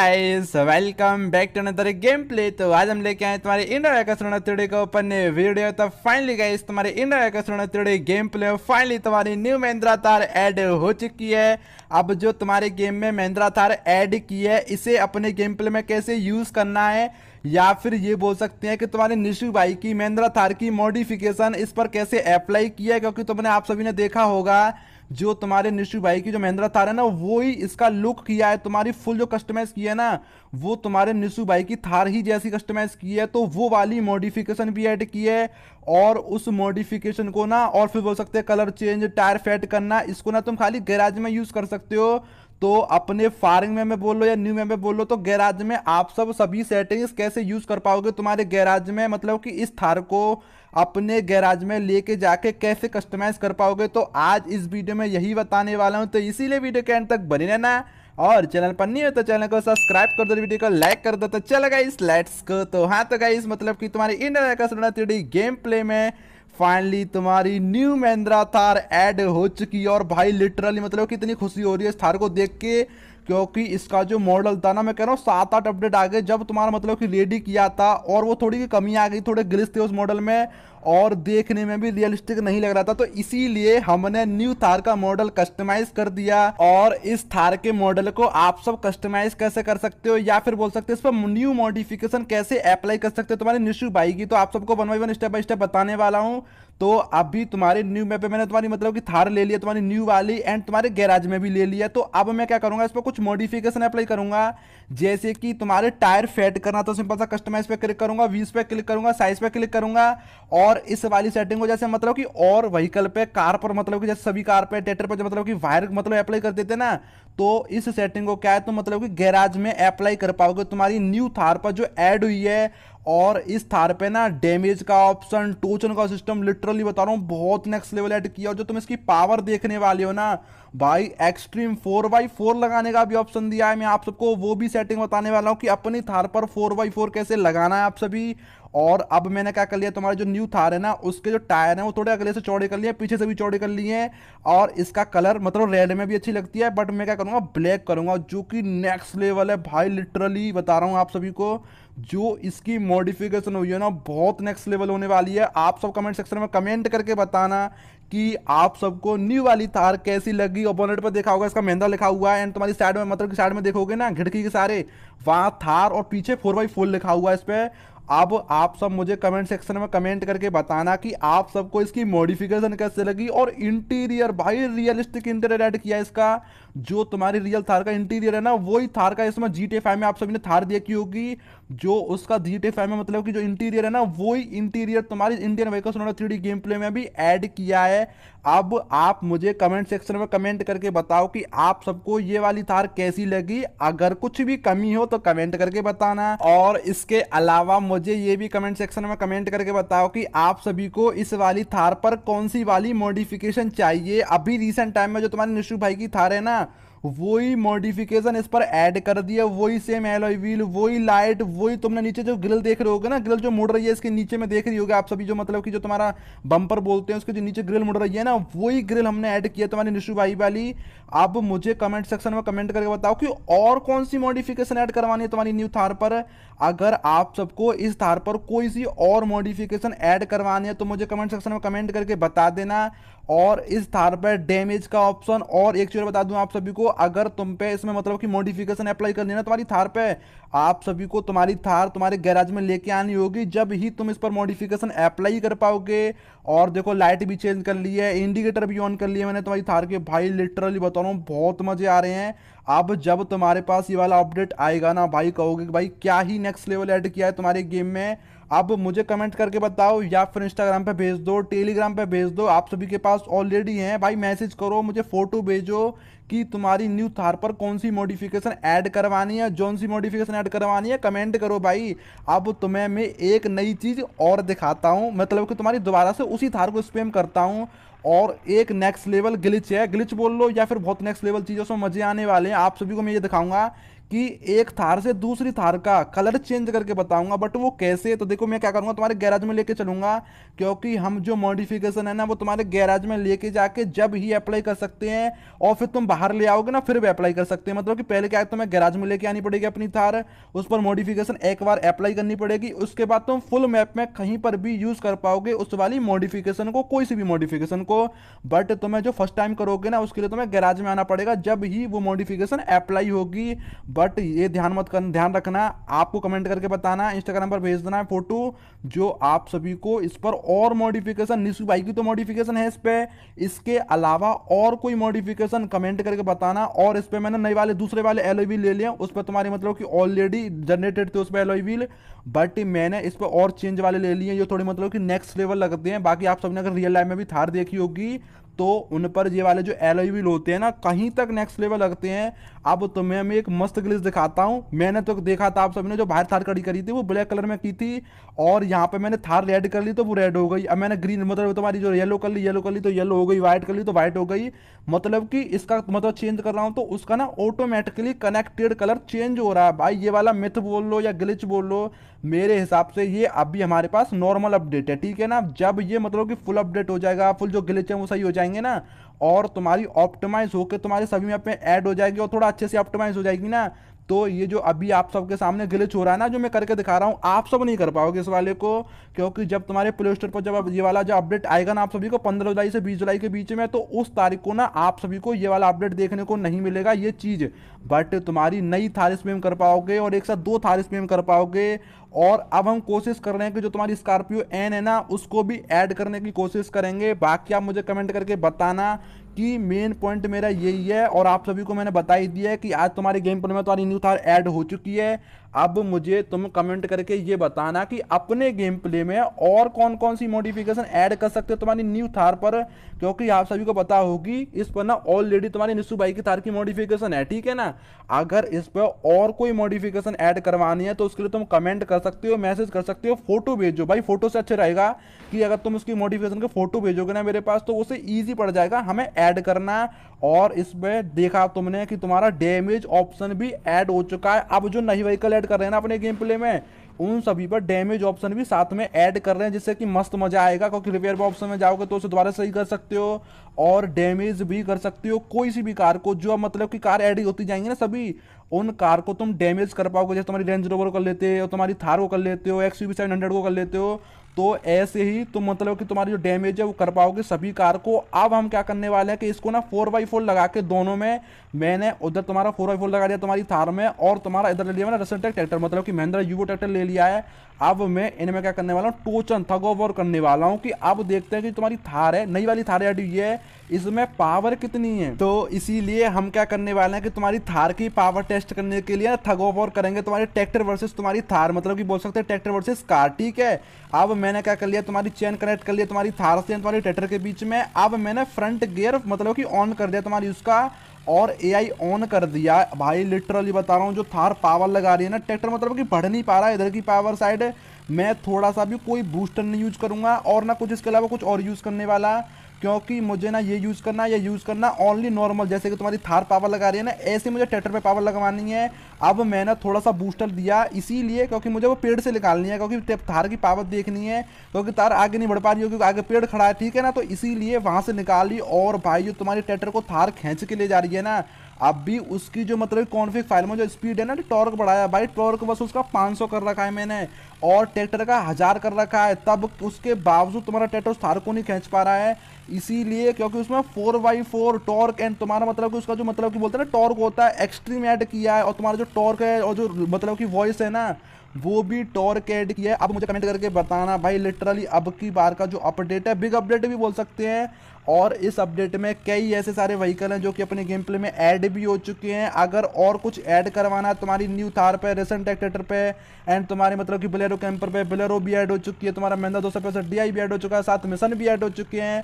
guys welcome back to another game play तो आज हम लेके आए तुम्हारे इंडिया का सोना त्रिडे का ओपन वीडियो तो फाइनली गाइस तुम्हारे इंडिया का सोना त्रिडे गेम प्ले फाइनली तुम्हारी न्यू महिंद्रा थार ऐड हो चुकी है अब जो तुम्हारे गेम में महिंद्रा थार ऐड की है इसे अपने गेम प्ले में कैसे यूज़ करना है या फिर ये बोल सकते हैं कि तुम्हारे निशु भाई की महिंद्रा थार की मॉडिफिकेशन इस पर कैसे अप्लाई किया है क्योंकि तुमने आप सभी ने देखा होगा जो तुम्हारे निशु भाई की जो महिंद्रा थार है ना वो ही इसका लुक किया है तुम्हारी फुल जो कस्टमाइज की है ना वो तुम्हारे निशु भाई की थार ही जैसी कस्टमाइज की है तो वो वाली मॉडिफिकेशन भी ऐड की है और उस मॉडिफिकेशन को ना और फिर बोल सकते हैं कलर चेंज टायर फेट करना इसको ना तुम खाली गैराज में यूज़ कर सकते हो तो अपने फारिंग में में लो या न्यू में में लो तो गैराज में आप सब सभी सेटिंग्स कैसे यूज़ कर पाओगे तुम्हारे गैराज में मतलब कि इस थार को अपने गैराज में लेके जाके कैसे कस्टमाइज कर पाओगे तो आज इस वीडियो में यही बताने वाला हूँ तो इसीलिए वीडियो के एंड तक बने रहना और चैनल पर नहीं हो तो चैनल को सब्सक्राइब कर दो वीडियो को लाइक कर दो तो चल गाइस लेट्स को तो हाँ तो गाइस मतलब कि तुम्हारी इंडिया गेम प्ले में फाइनली तुम्हारी न्यू महिंद्रा थार ऐड हो चुकी है और भाई लिटरली मतलब कितनी खुशी हो रही है इस थार को देख के क्योंकि इसका जो मॉडल था ना मैं कह रहा हूँ सात आठ अपडेट आ गए जब तुम्हारा मतलब कि रेडी किया था और वो थोड़ी की कमी आ गई थोड़े ग्लिस थे उस मॉडल में और देखने में भी रियलिस्टिक नहीं लग रहा था तो इसीलिए हमने न्यू थार का मॉडल कस्टमाइज कर दिया और इस थार के मॉडल को आप सब कस्टमाइज कैसे कर सकते हो या फिर बोल सकते हो इस पर न्यू मॉडिफिकेशन कैसे अप्लाई कर सकते हो तुम्हारी निशु भाई की तो आप सबको one by one step by step बताने वाला हूँ तो अभी तुम्हारे न्यू में पे मैंने तुम्हारी मतलब कि थार ले लिया तुम्हारी न्यू वाली एंड तुम्हारे गैराज में भी ले लिया तो अब मैं क्या करूँगा इस पर कुछ मॉडिफिकेशन अप्लाई करूँगा जैसे कि तुम्हारे टायर फेट करना तो सिंपल सा कस्टमाइज पे क्लिक करूँगा व्हील्स पे क्लिक करूँगा साइज पे क्लिक करूँगा और इस वाली सेटिंग को जैसे मतलब कि और व्हीकल पे कार पर मतलब कि जैसे सभी कार पे ट्रेटर पर मतलब कि वायर मतलब अप्लाई कर देते ना तो इस सेटिंग को क्या है तो मतलब कि गैराज में अप्लाई कर पाओगे तुम्हारी न्यू थार पर जो ऐड हुई है और इस थार पे ना डैमेज का ऑप्शन टोचन का सिस्टम लिटरली बता रहा हूँ बहुत नेक्स्ट लेवल ऐड किया और जो तुम इसकी पावर देखने वाले हो ना भाई एक्सट्रीम फोर बाई फोर लगाने का भी ऑप्शन दिया है मैं आप सबको वो भी सेटिंग बताने वाला हूँ कि अपनी थार पर फोर बाई फोर कैसे लगाना है आप सभी और अब मैंने क्या कर लिया तुम्हारे जो न्यू थार है ना उसके जो टायर है वो थोड़े अगले से चौड़े कर लिए पीछे से भी चौड़े कर लिए हैं और इसका कलर मतलब रेड में भी अच्छी लगती है बट मैं क्या करूँगा ब्लैक करूँगा जो कि नेक्स्ट लेवल है भाई लिटरली बता रहा हूँ आप सभी को जो इसकी मॉडिफिकेशन हुई है ना बहुत नेक्स्ट लेवल होने वाली है आप सब कमेंट सेक्शन में कमेंट करके बताना कि आप सबको न्यू वाली थार कैसी लगी ओपोनेट पर देखा होगा इसका मेहंदा लिखा हुआ है एंड तुम्हारी साइड में मतलब की साइड में देखोगे ना घिड़की के सारे वहाँ थार और पीछे फोर बाई फोर लिखा हुआ है इस पर अब आप सब मुझे कमेंट सेक्शन में कमेंट करके बताना कि आप सबको इसकी मॉडिफिकेशन कैसे लगी और इंटीरियर भाई रियलिस्टिक इंटीरियर ऐड किया इसका जो तुम्हारी रियल थार का इंटीरियर है ना वही थार का इसमें जी टी में आप सभी ने थार देखी होगी जो उसका जी टी में मतलब कि जो इंटीरियर है ना वही इंटीरियर तुम्हारी इंडियन व्हीकल्स उन्होंने थ्री गेम प्ले में भी ऐड किया है अब आप मुझे कमेंट सेक्शन में कमेंट करके बताओ कि आप सबको ये वाली थार कैसी लगी अगर कुछ भी कमी हो तो कमेंट करके बताना और इसके अलावा मुझे ये भी कमेंट सेक्शन में कमेंट करके बताओ कि आप सभी को इस वाली थार पर कौन सी वाली मॉडिफिकेशन चाहिए अभी रिसेंट टाइम में जो तुम्हारे निशु भाई की थार है ना वही मॉडिफिकेशन इस पर ऐड कर दिया वही सेम एलोई व्हील वही लाइट वही तुमने नीचे जो ग्रिल देख रहे होगे ना ग्रिल जो मुड़ रही है इसके नीचे में देख रही होगी आप सभी जो मतलब कि जो तुम्हारा बम्पर बोलते हैं उसके जो नीचे ग्रिल मुड़ रही है ना वही ग्रिल हमने ऐड किया तुम्हारे निशु भाई वाली आप मुझे कमेंट सेक्शन में कमेंट करके बताओ कि और कौन सी मॉडिफिकेशन ऐड करवानी है तुम्हारी न्यू थार पर अगर आप सबको इस थार पर कोई सी और मॉडिफिकेशन ऐड करवानी है तो मुझे कमेंट सेक्शन में कमेंट करके बता देना और इस थार पर डैमेज का ऑप्शन और एक चीज़ बता दूं आप सभी को अगर तुम पे इसमें मतलब कि मॉडिफिकेशन अप्लाई करनी है ना तुम्हारी थार पे आप सभी को तुम्हारी थार तुम्हारे गैराज में लेके आनी होगी जब ही तुम इस पर मॉडिफिकेशन अप्लाई कर पाओगे और देखो लाइट भी चेंज कर ली है इंडिकेटर भी ऑन कर लिया मैंने तुम्हारी थार के भाई लिटरली बता रहा हूँ बहुत मजे आ रहे हैं अब जब तुम्हारे पास ये वाला अपडेट आएगा ना भाई कहोगे कि भाई क्या ही नेक्स्ट लेवल ऐड किया है तुम्हारे गेम में आप मुझे कमेंट करके बताओ या फिर इंस्टाग्राम पे भेज दो टेलीग्राम पे भेज दो आप सभी के पास ऑलरेडी हैं भाई मैसेज करो मुझे फ़ोटो भेजो कि तुम्हारी न्यू थार पर कौन सी मॉडिफिकेशन ऐड करवानी है जौन सी मॉडिफिकेशन ऐड करवानी है कमेंट करो भाई अब तुम्हें मैं एक नई चीज़ और दिखाता हूँ मतलब कि तुम्हारी दोबारा से उसी थार को स्पेम करता हूँ और एक नेक्स्ट लेवल ग्लिच है ग्लिच बोल लो या फिर बहुत नेक्स्ट लेवल चीज़ से मज़े आने वाले हैं आप सभी को मैं ये दिखाऊंगा कि एक थार से दूसरी थार का कलर चेंज करके बताऊंगा बट वो कैसे तो देखो मैं क्या करूंगा तुम्हारे गैराज में लेके चलूंगा क्योंकि हम जो मॉडिफिकेशन है ना वो तुम्हारे गैराज में लेके जाके जब ही अप्लाई कर सकते हैं और फिर तुम बाहर ले आओगे ना फिर भी अप्लाई कर सकते हैं मतलब कि पहले क्या है तुम्हें गैराज में लेके आनी पड़ेगी अपनी थार उस पर मॉडिफिकेशन एक बार अप्लाई करनी पड़ेगी उसके बाद तुम फुल मैप में कहीं पर भी यूज़ कर पाओगे उस वाली मॉडिफिकेशन को कोई सी भी मॉडिफिकेशन को बट तुम्हें जो फर्स्ट टाइम करोगे ना उसके लिए तुम्हें गैराज में आना पड़ेगा जब ही वो मॉडिफिकेशन अप्लाई होगी बट बट ये ध्यान मत कर ध्यान रखना आपको कमेंट करके बताना इंस्टाग्राम पर भेज देना है फोटो जो आप सभी को इस पर और मॉडिफिकेशन निशु भाई की तो मॉडिफिकेशन है इस पर इसके अलावा और कोई मॉडिफिकेशन कमेंट करके बताना और इस पर मैंने नए वाले दूसरे वाले एल ओवी ले लिया उस पर तुम्हारी मतलब कि ऑलरेडी जनरेटेड थे उस पर एलोई व्हील बट मैंने इस पर और चेंज वाले ले लिए ये थोड़ी मतलब कि नेक्स्ट लेवल लगते हैं बाकी आप सबने अगर रियल लाइफ में भी थार देखी होगी तो उन पर ये वाले जो एल व्हील होते हैं ना कहीं तक नेक्स्ट लेवल लगते हैं अब तुम्हें मैं एक मस्त ग्लिस दिखाता हूँ मैंने तो देखा था आप सभी ने जो बाहर थार कड़ी करी थी वो ब्लैक कलर में की थी और यहाँ पे मैंने थार रेड कर ली तो वो रेड हो गई अब मैंने ग्रीन मतलब तुम्हारी जो येलो कर ली येलो कर ली तो येलो हो गई व्हाइट कर ली तो व्हाइट हो गई मतलब कि इसका मतलब चेंज कर रहा हूँ तो उसका ना ऑटोमेटिकली कनेक्टेड कलर चेंज हो रहा है भाई ये वाला मिथ बोल लो या ग्लिच बोल लो मेरे हिसाब से ये अभी हमारे पास नॉर्मल अपडेट है ठीक है ना जब ये मतलब कि फुल अपडेट हो जाएगा फुल जो ग्लिच है वो सही हो जाएंगे ना और तुम्हारी ऑप्टिमाइज होकर तुम्हारे सभी मैप में ऐड हो जाएगी और थोड़ा अच्छे से ऑप्टिमाइज हो जाएगी ना तो ये जो अभी आप सबके सामने गिलच हो रहा है ना जो मैं करके दिखा रहा हूँ आप सब नहीं कर पाओगे इस वाले को क्योंकि जब तुम्हारे प्ले स्टोर पर जब ये वाला जो अपडेट आएगा ना आप सभी को पंद्रह जुलाई से बीस जुलाई के बीच में तो उस तारीख को ना आप सभी को ये वाला अपडेट देखने को नहीं मिलेगा ये चीज़ बट तुम्हारी नई थारिस पेम कर पाओगे और एक साथ दो थारिस पेम कर पाओगे और अब हम कोशिश कर रहे हैं कि जो तुम्हारी स्कॉर्पियो एन है ना उसको भी ऐड करने की कोशिश करेंगे बाकी आप मुझे कमेंट करके बताना कि मेन पॉइंट मेरा यही है और आप सभी को मैंने बता ही दिया है कि आज तुम्हारे गेम प्ले में तुम्हारी न्यू थार ऐड हो चुकी है अब मुझे तुम कमेंट करके ये बताना कि अपने गेम प्ले में और कौन कौन सी मॉडिफिकेशन ऐड कर सकते हो तुम्हारी न्यू थार पर क्योंकि आप सभी को पता होगी इस पर ना ऑलरेडी तुम्हारी निशु भाई की थार की मॉडिफिकेशन है ठीक है ना अगर इस पर और कोई मॉडिफिकेशन ऐड करवानी है तो उसके लिए तुम कमेंट कर सकते हो मैसेज कर सकते हो फोटो भेजो भाई फोटो से अच्छा रहेगा कि अगर तुम उसकी मॉडिफिकेशन के फोटो भेजोगे ना मेरे पास तो उसे ईजी पड़ जाएगा हमें ऐड करना और इसमें देखा तुमने कि तुम्हारा डैमेज ऑप्शन भी ऐड हो चुका है अब जो नई व्हीकल ऐड कर रहे हैं ना अपने गेम प्ले में उन सभी पर डैमेज ऑप्शन भी साथ में ऐड कर रहे हैं जिससे कि मस्त मजा आएगा क्योंकि रिपेयर ऑप्शन में जाओगे तो उसे दोबारा सही कर सकते हो और डैमेज भी कर सकते हो कोई सी भी कार को जो मतलब कि कार ऐड होती जाएंगी ना सभी उन कार को तुम डैमेज कर पाओगे जैसे तुम्हारी रेंज रोवर कर लेते हो तुम्हारी थार को कर लेते हो एक्स यू को कर लेते हो तो ऐसे ही तो मतलब कि तुम्हारी जो डैमेज है वो कर पाओगे सभी कार को अब हम क्या करने वाले हैं कि इसको ना फोर बाई फोर लगा के दोनों में मैंने उधर तुम्हारा फोर बाई फोर लगा दिया तुम्हारी थार में और तुम्हारा इधर ले लिया मैंने रसनटेक ट्रैक्टर मतलब कि महिंद्रा यूवो ट्रैक्टर ले लिया है अब मैं इनमें क्या करने वाला हूँ टोचन थग ओवर करने वाला हूँ कि अब देखते हैं कि तुम्हारी थार है नई वाली थार है ये है इसमें पावर कितनी है तो इसीलिए हम क्या करने वाले हैं कि तुम्हारी थार की पावर टेस्ट करने के लिए थग ओवर करेंगे तुम्हारे ट्रैक्टर वर्सेस तुम्हारी थार मतलब कि बोल सकते हैं ट्रैक्टर वर्सेस कार ठीक है अब मैंने क्या कर लिया तुम्हारी चेन कनेक्ट कर लिया तुम्हारी थार से तुम्हारी ट्रेटर के बीच में अब मैंने फ्रंट गियर मतलब कि ऑन कर दिया तुम्हारी उसका और एआई ऑन कर दिया भाई लिटरली बता रहा हूँ जो थार पावर लगा रही है ना ट्रैक्टर मतलब कि बढ़ नहीं पा रहा है इधर की पावर साइड मैं थोड़ा सा भी कोई बूस्टर नहीं यूज़ करूँगा और ना कुछ इसके अलावा कुछ और यूज़ करने वाला क्योंकि मुझे ना ये यूज़ करना या यूज़ करना ओनली नॉर्मल जैसे कि तुम्हारी थार पावर लगा रही है ना ऐसे मुझे ट्रैक्टर पे पावर लगवानी है अब मैंने थोड़ा सा बूस्टर दिया इसीलिए क्योंकि मुझे वो पेड़ से निकालनी है क्योंकि थार की पावर देखनी है क्योंकि तार आगे नहीं बढ़ पा रही हो क्योंकि आगे पेड़ खड़ा है ठीक है ना तो इसीलिए वहाँ से निकाली और भाई जो तुम्हारी ट्रैक्टर को थार खींच के ले जा रही है ना अब भी उसकी जो मतलब कॉन्फिक फाइल में जो स्पीड है ना टॉर्क बढ़ाया भाई टॉर्क बस उसका 500 कर रखा है मैंने और ट्रैक्टर का हज़ार कर रखा है तब उसके बावजूद तुम्हारा ट्रैक्टर उस थार को नहीं खींच पा रहा है इसीलिए क्योंकि उसमें four by four torque and तुम्हारा मतलब कि उसका जो मतलब कि बोलते हैं ना टॉर्क होता है एक्सट्रीम ऐड किया है और तुम्हारा जो टॉर्क है और जो मतलब कि वॉइस है ना वो भी टॉर्क ऐड किया है अब मुझे कमेंट करके बताना भाई लिटरली अब की बार का जो अपडेट है बिग अपडेट भी बोल सकते हैं और इस अपडेट में कई ऐसे सारे व्हीकल हैं जो कि अपने गेम प्ले में ऐड भी हो चुके हैं अगर और कुछ ऐड करवाना है तुम्हारी न्यू थार पे रेसेंट एक्टेटर पे एंड तुम्हारे मतलब कि बलेरो कैंपर पे बलेरो भी ऐड हो चुकी है तुम्हारा महिंदा दो सौ पैंसठ डी भी ऐड हो चुका है साथ मिशन भी ऐड हो चुके हैं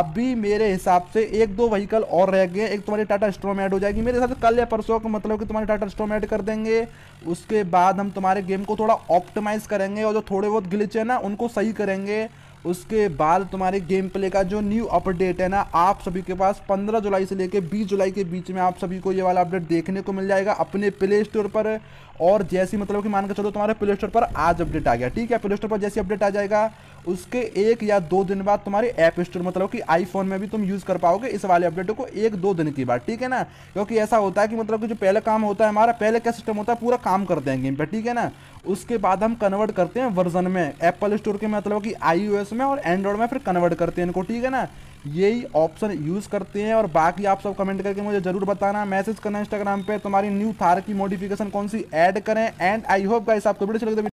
अभी मेरे हिसाब से एक दो व्हीकल और रह गए एक तुम्हारी टाटा स्ट्रोम ऐड हो जाएगी मेरे हिसाब से कल या परसों को मतलब कि तुम्हारी टाटा स्ट्रोम ऐड कर देंगे उसके बाद हम तुम्हारे गेम को को थोड़ा ऑप्टिमाइज करेंगे और जो थोड़े बहुत ग्लिच है ना उनको सही करेंगे उसके बाद तुम्हारे गेम प्ले का जो न्यू अपडेट है ना आप सभी के पास 15 जुलाई से लेकर 20 जुलाई के बीच में आप सभी को ये वाला अपडेट देखने को मिल जाएगा अपने प्ले स्टोर पर और जैसी मतलब कि मान के चलो तुम्हारे प्ले स्टोर पर आज अपडेट आ गया ठीक है प्ले स्टोर पर जैसी अपडेट आ जाएगा उसके एक या दो दिन बाद तुम्हारे ऐप स्टोर मतलब कि आईफोन में भी तुम यूज़ कर पाओगे इस वाले अपडेट को एक दो दिन की बात ठीक है ना क्योंकि ऐसा होता है कि मतलब कि जो पहले काम होता है हमारा पहले क्या सिस्टम होता है पूरा काम करते हैं गेम पर ठीक है ना उसके बाद हम कन्वर्ट करते हैं वर्जन में एप्पल स्टोर के मतलब कि आई में और एंड्रॉयड में फिर कन्वर्ट करते हैं इनको ठीक है ना यही ऑप्शन यूज़ करते हैं और बाकी आप सब कमेंट करके मुझे ज़रूर बताना मैसेज करना इंस्टाग्राम पे तुम्हारी न्यू थार की मॉडिफिकेशन कौन सी ऐड करें एंड आई होप गाइस आपको वीडियो अच्छी लगती तो